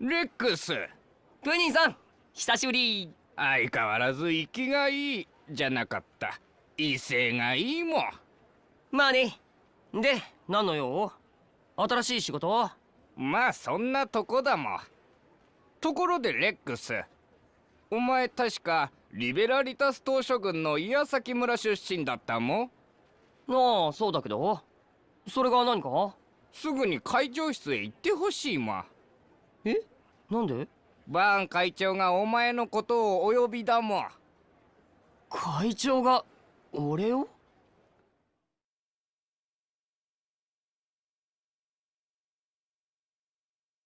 レックスプニさん久しぶり相変わらず生きがいいじゃなかった威勢がいいもんまあねで何の用新しい仕事まあそんなとこだもところでレックスお前確かリベラリタス島諸軍の岩崎村出身だったもんああそうだけどそれが何かすぐに会長室へ行ってほしいもんえなんでバーン会長がお前のことをお呼びだもん会長が俺を